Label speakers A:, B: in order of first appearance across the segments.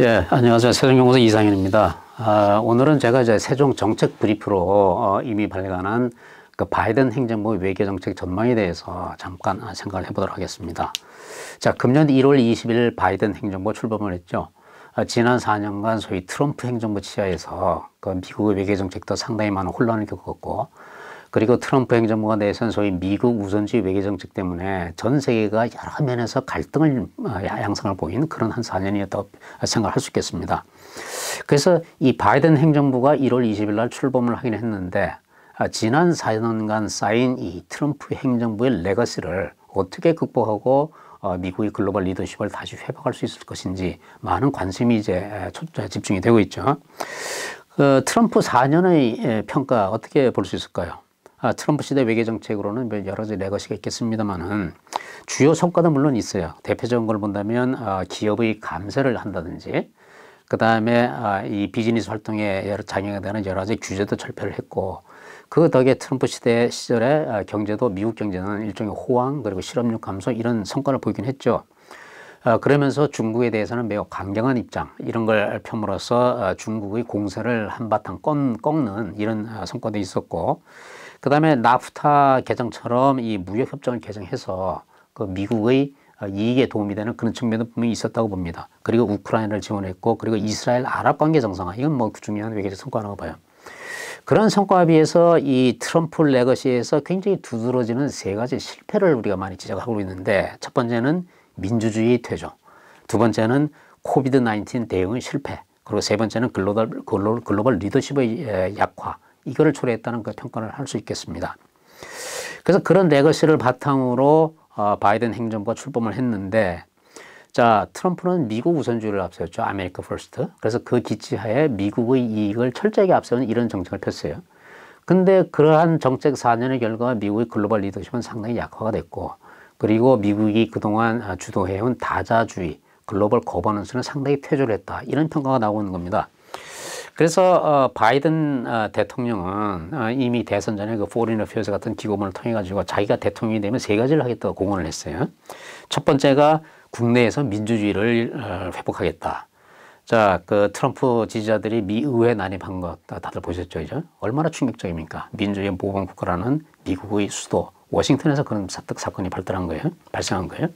A: 예, 안녕하세요. 세종연구소 이상현입니다. 아, 오늘은 제가 이제 세종 정책 브리프로 어, 이미 발간한 그 바이든 행정부의 외교정책 전망에 대해서 잠깐 생각을 해보도록 하겠습니다. 자, 금년 1월 20일 바이든 행정부 출범을 했죠. 아, 지난 4년간 소위 트럼프 행정부 치하에서 그 미국의 외교정책도 상당히 많은 혼란을 겪었고, 그리고 트럼프 행정부가 내선 소위 미국 우선주의 외교 정책 때문에 전 세계가 여러 면에서 갈등을 어, 양상을 보인 그런 한 4년이었다고 생각할 수 있겠습니다. 그래서 이 바이든 행정부가 1월 20일 날 출범을 하긴 했는데 아, 지난 4년간 쌓인 이 트럼프 행정부의 레거시를 어떻게 극복하고 어, 미국의 글로벌 리더십을 다시 회복할 수 있을 것인지 많은 관심이 이제 집중이 되고 있죠. 그 트럼프 4년의 평가 어떻게 볼 수 있을까요? 아, 트럼프 시대 외교 정책으로는 여러 가지 레거시가 있겠습니다만은 주요 성과도 물론 있어요. 대표적인 걸 본다면 아, 기업의 감세를 한다든지 그 다음에 아, 이 비즈니스 활동에 여러 장애가 되는 여러 가지 규제도 철폐를 했고 그 덕에 트럼프 시대 시절에 아, 경제도 미국 경제는 일종의 호황 그리고 실업률 감소 이런 성과를 보이긴 했죠. 아, 그러면서 중국에 대해서는 매우 강경한 입장 이런 걸 펴므로써 아, 중국의 공세를 한바탕 꺾는 이런 아, 성과도 있었고 그 다음에 나프타 개정처럼 이 무역협정을 개정해서 그 미국의 어, 이익에 도움이 되는 그런 측면도 분명히 있었다고 봅니다. 그리고 우크라이나를 지원했고 그리고 이스라엘 아랍 관계 정상화 이건 뭐 중요한 외교적 성과라고 봐요. 그런 성과에 비해서 이 트럼프 레거시에서 굉장히 두드러지는 세 가지 실패를 우리가 많이 지적하고 있는데 첫 번째는 민주주의 퇴조, 두 번째는 코비드 19 대응의 실패, 그리고 세 번째는 글로벌, 글로벌 리더십의 약화, 이거를 초래했다는 그 평가를 할 수 있겠습니다. 그래서 그런 레거시를 바탕으로 어, 바이든 행정부가 출범을 했는데 자 트럼프는 미국 우선주의를 앞세웠죠. 아메리카 퍼스트. 그래서 그 기치하에 미국의 이익을 철저하게 앞세우는 이런 정책을 폈어요. 근데 그러한 정책 4년의 결과 미국의 글로벌 리더십은 상당히 약화가 됐고 그리고 미국이 그동안 어, 주도해온 다자주의 글로벌 거버넌스는 상당히 퇴조를 했다. 이런 평가가 나오는 겁니다. 그래서 어, 바이든 어, 대통령은 어, 이미 대선 전에 그 포린 어페어스 같은 기고문을 통해 가지고 자기가 대통령이 되면 세 가지를 하겠다고 공언을 했어요. 첫 번째가 국내에서 민주주의를 어, 회복하겠다. 자, 그 트럼프 지지자들이 미 의회 난입한 것 다들 보셨죠, 이제? 얼마나 충격적입니까? 민주주의 모범 국가라는 미국의 수도 워싱턴에서 그런 사특 사건이 발달한 거예요, 발생한 거예요.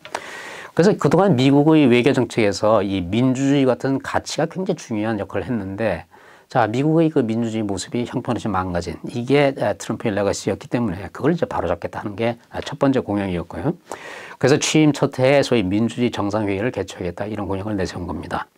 A: 그래서 그동안 미국의 외교 정책에서 이 민주주의 같은 가치가 굉장히 중요한 역할을 했는데 자, 미국의 그 민주주의 모습이 형편없이 망가진 이게 트럼프의 레거시였기 때문에 그걸 이제 바로잡겠다는 게 첫 번째 공약이었고요. 그래서 취임 첫 해에 소위 민주주의 정상회의를 개최하겠다 이런 공약을 내세운 겁니다.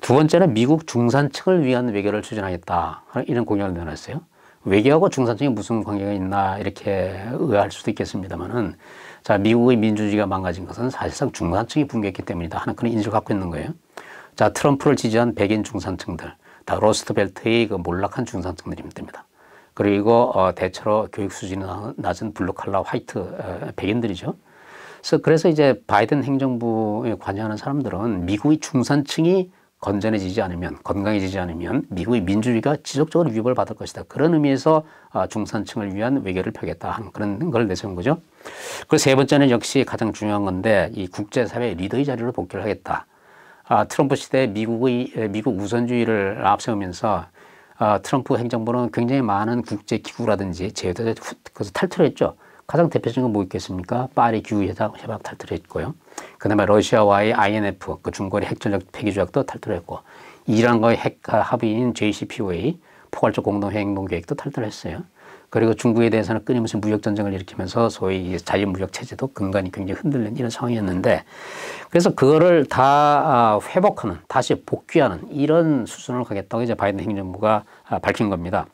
A: 두 번째는 미국 중산층을 위한 외교를 추진하겠다 이런 공약을 내놨어요. 외교하고 중산층이 무슨 관계가 있나 이렇게 의아할 수도 있겠습니다만은 자 미국의 민주주의가 망가진 것은 사실상 중산층이 붕괴했기 때문이다 하는 그런 인식을 갖고 있는 거예요. 자 트럼프를 지지한 백인 중산층들 다 로스트벨트의 그 몰락한 중산층들입니다. 그리고 어, 대체로 교육 수준이 낮은 블루칼라 화이트 어, 백인들이죠. 그래서, 그래서 이제 바이든 행정부에 관여하는 사람들은 미국의 중산층이 건전해지지 않으면 건강해지지 않으면 미국의 민주주의가 지속적으로 위협을 받을 것이다. 그런 의미에서 아, 중산층을 위한 외교를 펴겠다 하는 그런 걸 내세운 거죠. 그리고 세 번째는 역시 가장 중요한 건데 이 국제사회 리더의 자리로 복귀를 하겠다. 아, 트럼프 시대 미국의 미국 우선주의를 앞세우면서 아, 트럼프 행정부는 굉장히 많은 국제 기구라든지 제휴도 그 탈퇴했죠. 가장 대표적인 건 뭐 있겠습니까? 파리 기후 협약, 협약 탈퇴했고요. 그다음에 러시아와의 INF 그 중거리 핵전력 폐기 조약도 탈퇴했고 이란과의 핵 아, 합의인 JCPOA 포괄적 공동 행동 계획도 탈퇴했어요. 그리고 중국에 대해서는 끊임없이 무역전쟁을 일으키면서 소위 자유무역체제도 근간이 굉장히 흔들린 이런 상황이었는데 그래서 그거를 다 아, 회복하는 다시 복귀하는 이런 수순을 가겠다고 이제 바이든 행정부가 아, 밝힌 겁니다.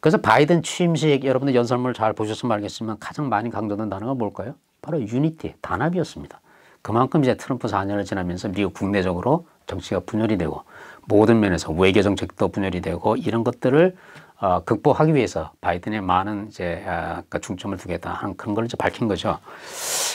A: 그래서 바이든 취임식 여러분들 연설문을 잘 보셨으면 알겠지만 가장 많이 강조된 단어가 뭘까요? 바로 유니티, 단합이었습니다. 그만큼 이제 트럼프 4년을 지나면서 미국 국내적으로 정치가 분열이 되고 모든 면에서 외교 정책도 분열이 되고 이런 것들을 어, 극복하기 위해서 바이든에 많은 이제 어, 중점을 두겠다 하는 그런 걸 이제 밝힌 거죠.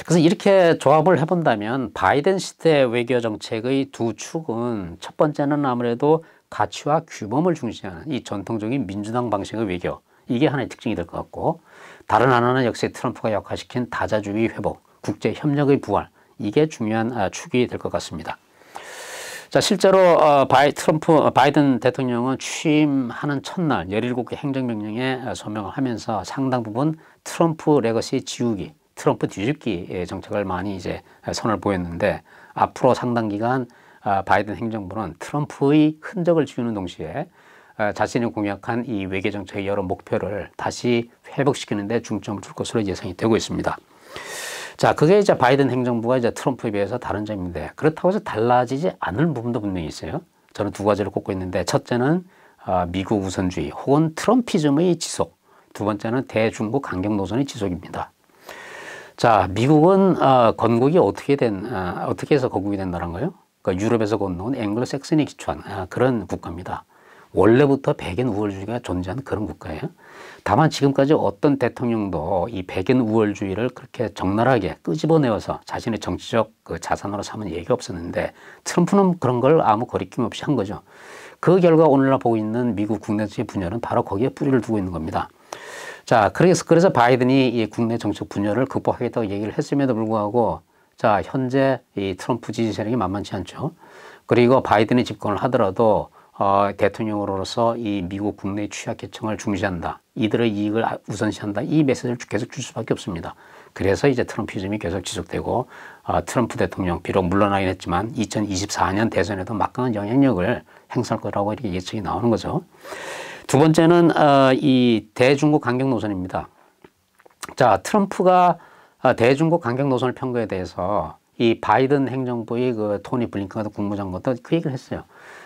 A: 그래서 이렇게 조합을 해본다면 바이든 시대 외교 정책의 두 축은 첫 번째는 아무래도 가치와 규범을 중시하는 이 전통적인 민주당 방식의 외교 이게 하나의 특징이 될 것 같고 다른 하나는 역시 트럼프가 역화시킨 다자주의 회복, 국제 협력의 부활 이게 중요한 아, 축이 될 것 같습니다. 자, 실제로 어, 바이 트럼프 어, 바이든 대통령은 취임하는 첫날 17개 행정명령에 어, 서명을 하면서 상당 부분 트럼프 레거시 지우기, 트럼프 뒤집기 예, 정책을 많이 이제 어, 선을 보였는데 앞으로 상당 기간 바이든 행정부는 트럼프의 흔적을 지우는 동시에 자신이 공약한 이 외교정책의 여러 목표를 다시 회복시키는 데 중점을 둘 것으로 예상이 되고 있습니다. 자, 그게 이제 바이든 행정부가 이제 트럼프에 비해서 다른 점인데 그렇다고 해서 달라지지 않을 부분도 분명히 있어요. 저는 두 가지를 꼽고 있는데 첫째는 어, 미국 우선주의 혹은 트럼피즘의 지속. 두 번째는 대중국 강경 노선의 지속입니다. 자, 미국은 어, 건국이 어떻게 된 어, 떻게 해서 건국이 된 나라인가요? 그러니까 유럽에서 건너온 앵글로색슨이 기초한 아, 그런 국가입니다. 원래부터 백인 우월주의가 존재한 그런 국가예요. 다만 지금까지 어떤 대통령도 이 백인 우월주의를 그렇게 적나라하게 끄집어내어서 자신의 정치적 그 자산으로 삼은 얘기 가 없었는데 트럼프는 그런 걸 아무 거리낌 없이 한 거죠. 그 결과 오늘날 보고 있는 미국 국내 정치 분열은 바로 거기에 뿌리를 두고 있는 겁니다. 자, 그래서, 그래서 바이든이 이 국내 정책 분열을 극복하겠다고 얘기를 했음에도 불구하고 자, 현재 이 트럼프 지지 세력이 만만치 않죠. 그리고 바이든이 집권을 하더라도 어, 대통령으로서 이 미국 국내 취약계층을 중시한다. 이들의 이익을 아, 우선시한다. 이 메시지를 계속 줄 수밖에 없습니다. 그래서 이제 트럼피즘이 계속 지속되고 어, 트럼프 대통령 비록 물러나긴 했지만 2024년 대선에도 막강한 영향력을 행사할 거라고 이렇게 예측이 나오는 거죠. 두 번째는 어, 이 대중국 강경 노선입니다. 자 트럼프가 어, 대중국 강경 노선을 편 거에 대해서 이 바이든 행정부의 그 토니 블링크 같은 국무장관도 그 얘기를 했어요.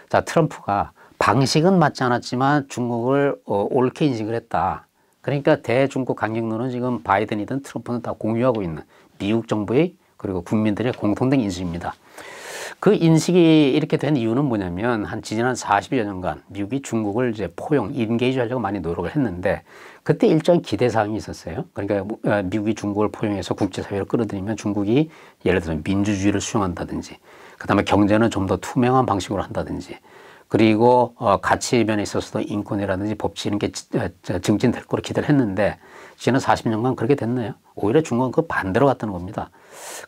A: 자, 트럼프가 방식은 맞지 않았지만 중국을 어, 옳게 인식을 했다. 그러니까 대중국 강경론은 지금 바이든이든 트럼프는 다 공유하고 있는 미국 정부의 그리고 국민들의 공통된 인식입니다. 그 인식이 이렇게 된 이유는 뭐냐면 한 지난 40여 년간 미국이 중국을 이제 포용, 인게이지 하려고 많이 노력을 했는데 그때 일정 기대사항이 있었어요. 그러니까 어, 미국이 중국을 포용해서 국제사회를 끌어들이면 중국이 예를 들어 민주주의를 수용한다든지 그 다음에 경제는 좀 더 투명한 방식으로 한다든지 그리고 어, 가치면에 있어서도 인권이라든지 법치 이런 게 어, 증진될 거로 기대를 했는데 지난 40년간 그렇게 됐나요? 오히려 중국은 그 반대로 갔다는 겁니다.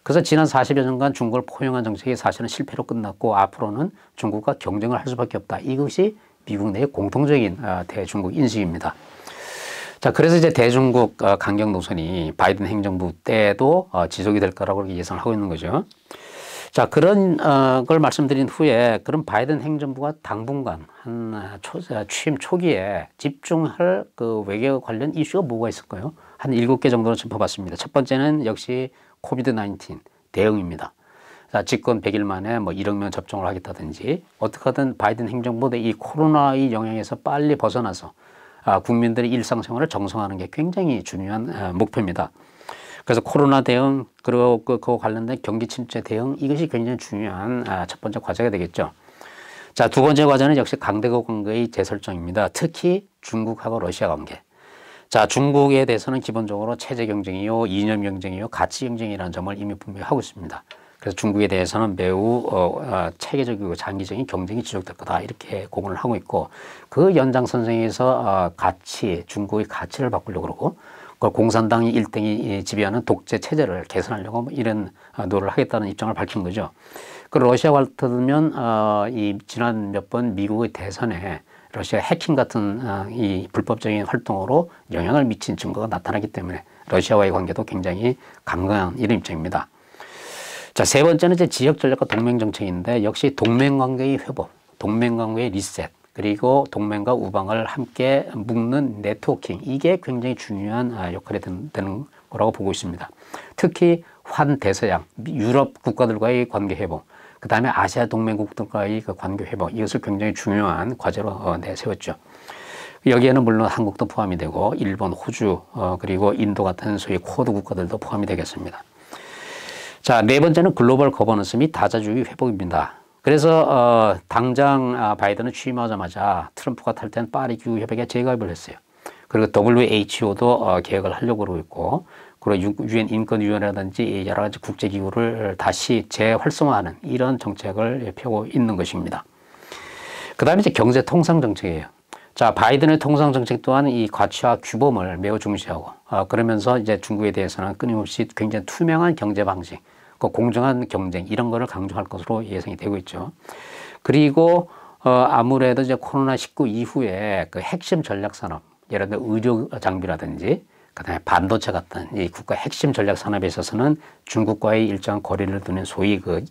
A: 그래서 지난 40여 년간 중국을 포용한 정책이 사실은 실패로 끝났고 앞으로는 중국과 경쟁을 할 수밖에 없다. 이것이 미국 내의 공통적인 어, 대중국 인식입니다. 자, 그래서 이제 대중국 어, 강경 노선이 바이든 행정부 때도 어, 지속이 될 거라고 예상하고 있는 거죠. 자, 그런 어, 걸 말씀드린 후에 그런 바이든 행정부가 당분간 한 초, 어, 취임 초기에 집중할 그 외교 관련 이슈가 뭐가 있을까요? 한 일곱 개 정도로 짚어봤습니다. 첫 번째는 역시 코비드 19 대응입니다. 자, 집권 100일 만에 뭐 1억 명 접종을 하겠다든지 어떻게든 바이든 행정부도 이 코로나의 영향에서 빨리 벗어나서 아, 국민들의 일상생활을 정성하는게 굉장히 중요한 아, 목표입니다. 그래서 코로나 대응 그리고 그, 그거 관련된 경기 침체 대응 이것이 굉장히 중요한 아, 첫 번째 과제가 되겠죠. 자, 두 번째 과제는 역시 강대국 관계의 재설정입니다. 특히 중국하고 러시아 관계. 자, 중국에 대해서는 기본적으로 체제 경쟁이요, 이념 경쟁이요, 가치 경쟁이라는 점을 이미 분명히 하고 있습니다. 그래서 중국에 대해서는 매우 어, 아, 체계적이고 장기적인 경쟁이 지속될 거다 이렇게 공언을 하고 있고 그 연장선상에서 어, 아, 가치, 중국의 가치를 바꾸려고 그러고 그 공산당이 일등이 예, 지배하는 독재 체제를 개선하려고 뭐 이런 아, 노를 하겠다는 입장을 밝힌 거죠. 그 러시아 같으면 어, 아, 이 지난 몇 번 미국의 대선에 러시아 해킹 같은 아, 이 불법적인 활동으로 영향을 미친 증거가 나타나기 때문에 러시아와의 관계도 굉장히 강한 이런 입장입니다. 자, 세 번째는 이제 지역 전략과 동맹 정책인데 역시 동맹 관계의 회복, 동맹 관계의 리셋, 그리고 동맹과 우방을 함께 묶는 네트워킹 이게 굉장히 중요한 아, 역할이 되는 거라고 보고 있습니다. 특히 환대서양 유럽 국가들과의 관계 회복 그 다음에 아시아 동맹국들과의 그 관계 회복 이것을 굉장히 중요한 과제로 내세웠죠. 어, 네, 여기에는 물론 한국도 포함이 되고 일본, 호주 어, 그리고 인도 같은 소위 코드 국가들도 포함이 되겠습니다. 자, 네 번째는 글로벌 거버넌스 및 다자주의 회복입니다. 그래서 어, 당장 아, 바이든은 취임하자마자 트럼프가 탈퇴한 파리 기후 협약에 재가입을 했어요. 그리고 WHO도 어, 개혁을 하려고 하고 있고 그리고 유엔 인권위원회라든지 여러 가지 국제기구를 다시 재활성화하는 이런 정책을 펴고 있는 것입니다. 그 다음에 이제 경제 통상 정책이에요. 자, 바이든의 통상 정책 또한 이과치와 규범을 매우 중시하고, 어, 그러면서 이제 중국에 대해서는 끊임없이 굉장히 투명한 경제 방식, 그 공정한 경쟁 이런 거를 강조할 것으로 예상이 되고 있죠. 그리고 어, 아무래도 이제 코로나 19 이후에 그 핵심 전략 산업 예를 들어 의료 장비라든지 그다음에 반도체 같은 이 국가 핵심 전략 산업에 있어서는 중국과의 일정 한 거리를 두는 소위 그,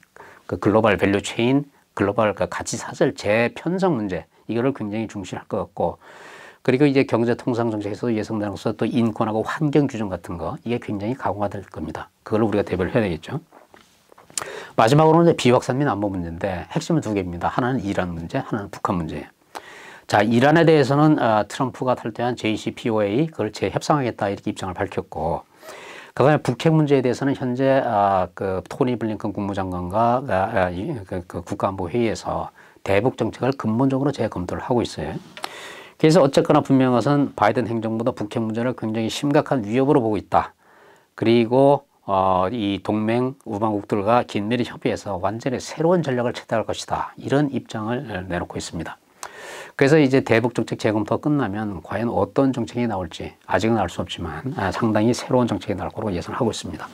A: 그 글로벌 밸류 체인 글로벌 그 가치 사슬 재편성 문제 이거를 굉장히 중시할 것 같고 그리고 이제 경제 통상 정책에서도 예상되는 것은 또 인권하고 환경 규정 같은 거 이게 굉장히 강화될 겁니다. 그걸 우리가 대비를 해야 되겠죠. 마지막으로는 비확산 및 안보 문제인데 핵심은 두 개입니다. 하나는 이란 문제, 하나는 북한 문제. 자, 이란에 대해서는 어, 트럼프가 탈퇴한 JCPOA 그걸 재협상하겠다 이렇게 입장을 밝혔고 그다음에 북핵 문제에 대해서는 현재 어, 그 토니 블링컨 국무장관과 어, 그, 그 국가안보 회의에서 대북 정책을 근본적으로 재검토를 하고 있어요. 그래서 어쨌거나 분명한 것은 바이든 행정부도 북핵 문제를 굉장히 심각한 위협으로 보고 있다. 그리고 어, 이 동맹 우방국들과 긴밀히 협의해서 완전히 새로운 전략을 채택할 것이다. 이런 입장을 내놓고 있습니다. 그래서 이제 대북 정책 재검토 끝나면 과연 어떤 정책이 나올지 아직은 알 수 없지만 아, 상당히 새로운 정책이 나올 거로 예상하고 있습니다.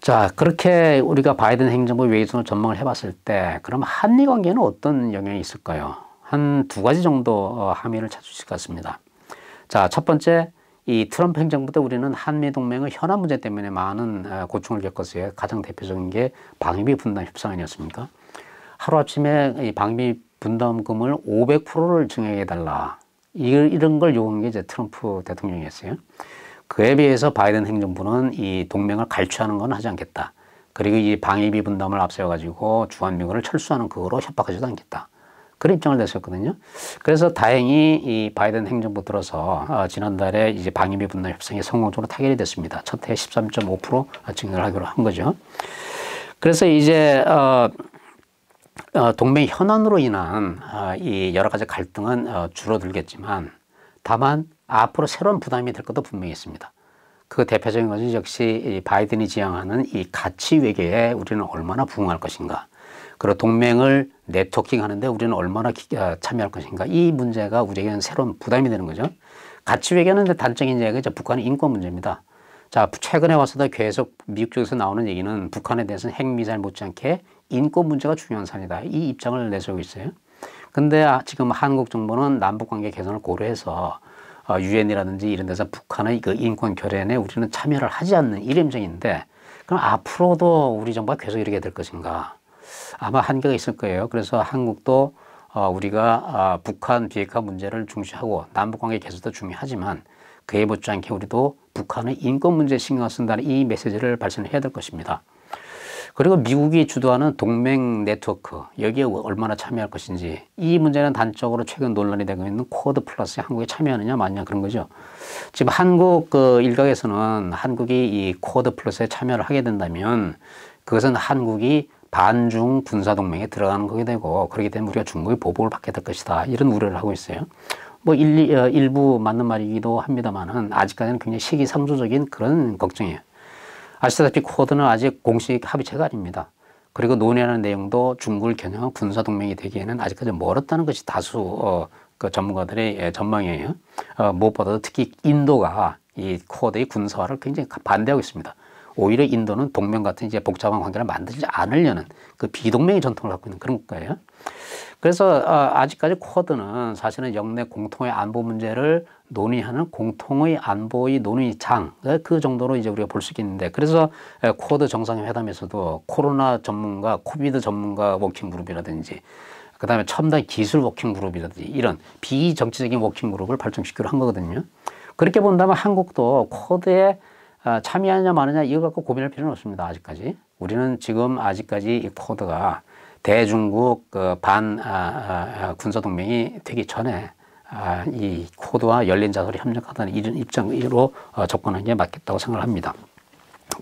A: 자, 그렇게 우리가 바이든 행정부 외교선을 전망을 해봤을 때 그럼 한미 관계는 어떤 영향이 있을까요? 한 두 가지 정도 어, 함의를 찾을 수 있을 것 같습니다. 자, 첫 번째 이 트럼프 행정부 때 우리는 한미 동맹의 현안 문제 때문에 많은 어, 고충을 겪었어요. 가장 대표적인 게 방위비 분담 협상 아니었습니까? 하루아침에 이 방위비 분담금을 500%를 증액해 달라. 이런 걸 요구한 게 이제 트럼프 대통령이었어요. 그에 비해서 바이든 행정부는 이 동맹을 갈취하는 건 하지 않겠다. 그리고 이 방위비 분담을 앞세워 가지고 주한미군을 철수하는 그거로 협박하지도 않겠다. 그런 입장을 냈었거든요. 그래서 다행히 이 바이든 행정부 들어서 어, 지난달에 이제 방위비 분담 협상이 성공적으로 타결이 됐습니다. 첫 해 13.5% 증가를 하기로 한 거죠. 그래서 이제 어, 어, 동맹 현안으로 인한 어, 이 여러 가지 갈등은 어, 줄어들겠지만 다만 앞으로 새로운 부담이 될 것도 분명히 있습니다. 그 대표적인 것은 역시 바이든이 지향하는 이 가치 외계에 우리는 얼마나 부응할 것인가. 그리 동맹을 네트워킹 하는데 우리는 얼마나 아, 참여할 것인가 이 문제가 우리에게는 새로운 부담이 되는 거죠. 같이 외교는 단적인 얘기가 북한의 인권 문제입니다. 자 최근에 와서도 계속 미국 쪽에서 나오는 얘기는 북한에 대해서는 핵미사일 못지않게 인권 문제가 중요한 사안이다. 이 입장을 내세우고 있어요. 근데 아, 지금 한국 정부는 남북관계 개선을 고려해서 어, 유엔이라든지 이런 데서 북한의 그 인권 결연에 우리는 참여를 하지 않는 이름정인데 그럼 앞으로도 우리 정부가 계속 이렇게 될 것인가? 아마 한계가 있을 거예요. 그래서 한국도 어, 우리가 아, 북한 비핵화 문제를 중시하고 남북관계 개선도 중요하지만 그에 못지않게 우리도 북한의 인권 문제 신경 쓴다는 이 메시지를 발전해야 될 것입니다. 그리고 미국이 주도하는 동맹 네트워크 여기에 얼마나 참여할 것인지 이 문제는 단적으로 최근 논란이 되고 있는 코드 플러스에 한국이 참여하느냐 마느냐 그런 거죠. 지금 한국 그 일각에서는 한국이 이 코드 플러스에 참여를 하게 된다면 그것은 한국이 반중 군사동맹에 들어가는 거게 되고 그렇게 되면 우리가 중국의 보복을 받게 될 것이다 이런 우려를 하고 있어요. 뭐 일, 어, 일부 맞는 말이기도 합니다만은 아직까지는 굉장히 시기상조적인 그런 걱정이에요. 아시다시피 코드는 아직 공식 합의체가 아닙니다. 그리고 논의하는 내용도 중국을 겨냥한 군사동맹이 되기에는 아직까지 멀었다는 것이 다수 어, 그 전문가들의 예, 전망이에요. 어, 무엇보다도 특히 인도가 이 코드의 군사화를 굉장히 반대하고 있습니다. 오히려 인도는 동맹 같은 이제 복잡한 관계를 만들지 않으려는 그 비동맹의 전통을 갖고 있는 그런 거예요. 그래서 어, 아직까지 쿼드는 사실은 영내 공통의 안보 문제를 논의하는 공통의 안보의 논의장 네, 그 정도로 이제 우리가 볼 수있는데 그래서 쿼드 정상회담에서도 코로나 전문가, 코비드 전문가 워킹그룹이라든지 그 다음에 첨단 기술 워킹그룹이라든지 이런 비정치적인 워킹그룹을 발전시키기한 거거든요. 그렇게 본다면 한국도 코드의 아, 참여하냐 마느냐 이거 갖고 고민할 필요는 없습니다. 아직까지. 우리는 지금 아직까지 이 코드가 대중국 그 반 아, 아, 아, 군사동맹이 되기 전에 아, 이 코드와 열린 자소이 협력하다는 이런 입장으로 어, 접근하는 게 맞겠다고 생각합니다. 을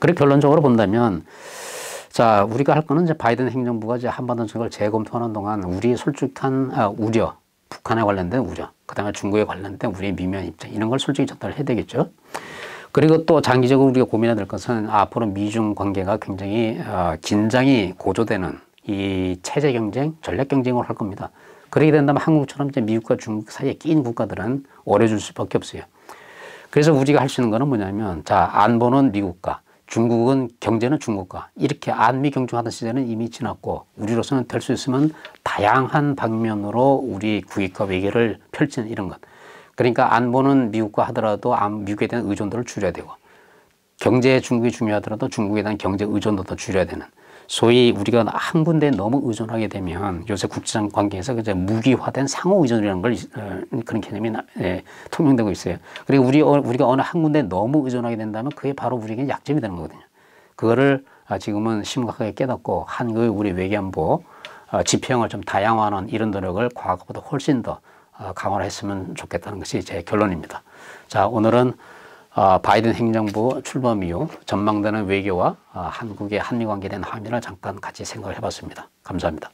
A: 그리고 결론적으로 본다면 자 우리가 할 거는 이제 바이든 행정부가 이제 한반도 정책을 재검토하는 동안 우리 솔직한 아, 우려, 북한에 관련된 우려, 그다음에 중국에 관련된 우리의 미묘한 입장 이런 걸 솔직히 전달해야 되겠죠. 그리고 또 장기적으로 우리가 고민해야 될 것은 앞으로 미중 관계가 굉장히 아, 긴장이 고조되는 이 체제 경쟁, 전략 경쟁을할 겁니다. 그렇게 된다면 한국처럼 이제 미국과 중국 사이에 끼인 국가들은 어려질 수밖에 없어요. 그래서 우리가 할 수 있는 거는 뭐냐면 자 안보는 미국과 중국은 경제는 중국과 이렇게 안미 경쟁하던 시대는 이미 지났고 우리로서는 될 수 있으면 다양한 방면으로 우리 국익과 외교를 펼치는 이런 것. 그러니까 안보는 미국과 하더라도 미국에 대한 의존도를 줄여야 되고 경제 중국이 중요하더라도 중국에 대한 경제 의존도도 줄여야 되는 소위 우리가 한 군데 너무 의존하게 되면 요새 국제적 관계에서 이제 무기화된 상호 의존이라는 걸 어, 그런 개념이 예, 통용되고 있어요. 그리고 우리 어, 우리가 어느 한 군데 너무 의존하게 된다면 그게 바로 우리에게 약점이 되는 거거든요. 그거를 아, 지금은 심각하게 깨닫고 한국의 우리 외교안보 아, 지평을 좀 다양화하는 이런 노력을 과거보다 훨씬 더 아, 강화했으면 를 좋겠다는 것이 제 결론입니다. 자, 오늘은 아, 바이든 행정부 출범 이후 전망되는 외교와 아, 한국의 한미 관계에 함의를 잠깐 같이 생각해 봤습니다. 감사합니다.